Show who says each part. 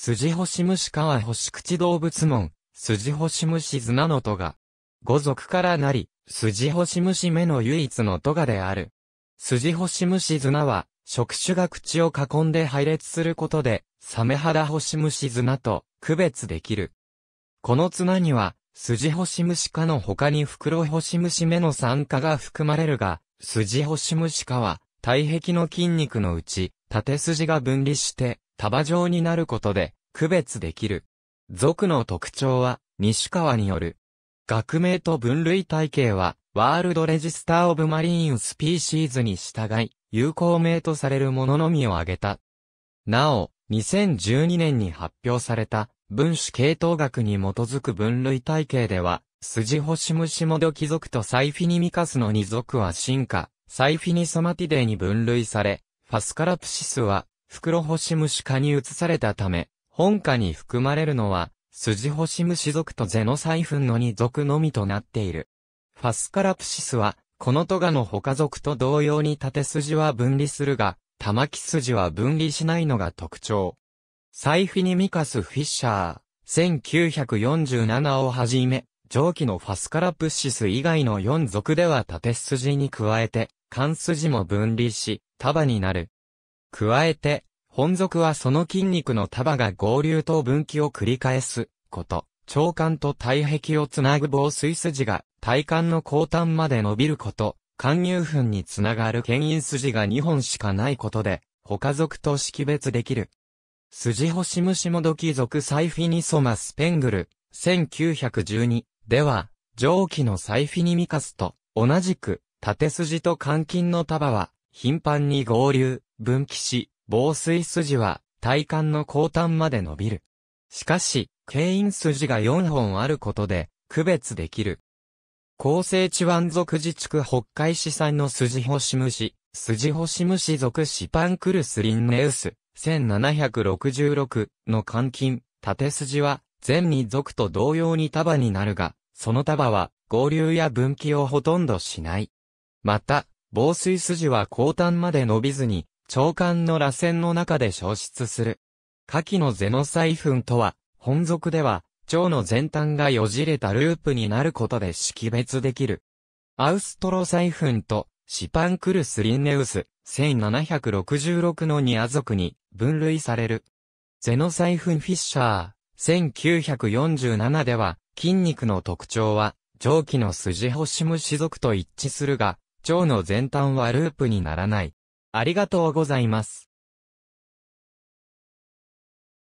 Speaker 1: スジホシムシカは、星口動物門、スジホシムシズナのトガ。五族からなり、スジホシムシ目の唯一のトガである。スジホシムシズナは、触手が口を囲んで配列することで、サメ肌ホシムシズナと区別できる。このツナには、スジホシムシカの他に袋ホシムシ目の酸化が含まれるが、スジホシムシカは、体壁の筋肉のうち、縦筋が分離して、束状になることで区別できる。属の特徴は、西川による。学名と分類体系は、ワールドレジスター・オブ・マリーン・スピーシーズに従い、有効名とされるもののみを挙げた。なお、2012年に発表された、分子系統学に基づく分類体系では、スジホシムシモドキ属とサイフィニミカスの2属は進化、サイフィニソマティデイに分類され、ファスカラプシスは袋シム虫科に移されたため、本科に含まれるのは、ホシム虫属とゼノサイフンの2属のみとなっている。ファスカラプシスは、このトガの他属と同様に縦筋は分離するが、玉木筋は分離しないのが特徴。サイフィニミカス・フィッシャー、1947をはじめ、上記のファスカラプシス以外の4属では縦筋に加えて、関筋も分離し、束になる。加えて、本属はその筋肉の束が合流と分岐を繰り返すこと。長管と体壁をつなぐ防水筋が体幹の後端まで伸びること。貫入粉につながる牽引筋が2本しかないことで、他属と識別できる。筋星虫もどき属サイフィニソマスペングル、1912では、蒸気のサイフィニミカスと同じく、縦筋と肝筋の束は、頻繁に合流、分岐し、防水筋は体幹の後端まで伸びる。しかし、牽引筋が4本あることで区別できる。高生地湾属自治区北海市産の筋星虫、筋星虫属シパンクルスリンネウス、1766の換金、縦筋は、全に属と同様に束になるが、その束は、合流や分岐をほとんどしない。また、防水筋は後端まで伸びずに、長官の螺旋の中で消失する。下記のゼノサイフンとは、本属では、蝶の前端がよじれたループになることで識別できる。アウストロサイフンと、シパンクルス・リンネウス、1766のニア族に分類される。ゼノサイフン・フィッシャー、1947では、筋肉の特徴は、蒸気の筋星虫属と一致するが、腸の前端はループにならない。ありがとうございます。